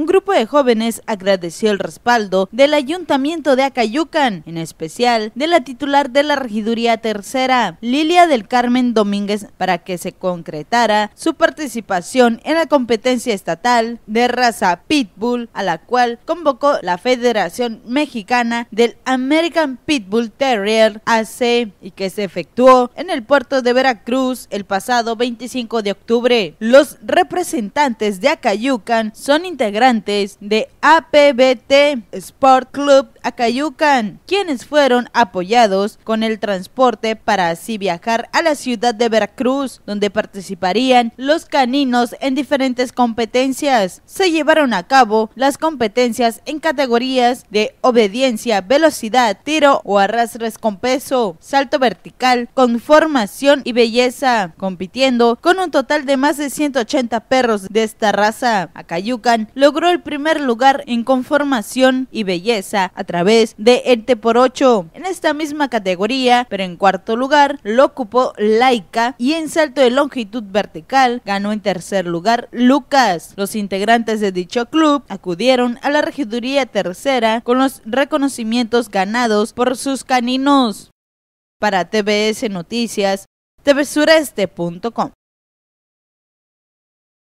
un grupo de jóvenes agradeció el respaldo del ayuntamiento de Acayucan, en especial de la titular de la regiduría tercera, Lilia del Carmen Domínguez, para que se concretara su participación en la competencia estatal de raza Pitbull, a la cual convocó la Federación Mexicana del American Pitbull Terrier AC y que se efectuó en el puerto de Veracruz el pasado 25 de octubre. Los representantes de Acayucan son integrantes de APBT Sport Club Acayucan, quienes fueron apoyados con el transporte para así viajar a la ciudad de Veracruz, donde participarían los caninos en diferentes competencias. Se llevaron a cabo las competencias en categorías de obediencia, velocidad, tiro o arrastres con peso, salto vertical, conformación y belleza, compitiendo con un total de más de 180 perros de esta raza. Acayucan logró el primer lugar en conformación y belleza a través de El por 8 en esta misma categoría, pero en cuarto lugar lo ocupó Laika y en salto de longitud vertical ganó en tercer lugar Lucas. Los integrantes de dicho club acudieron a la regiduría tercera con los reconocimientos ganados por sus caninos. Para TBS Noticias, tvsureste.com.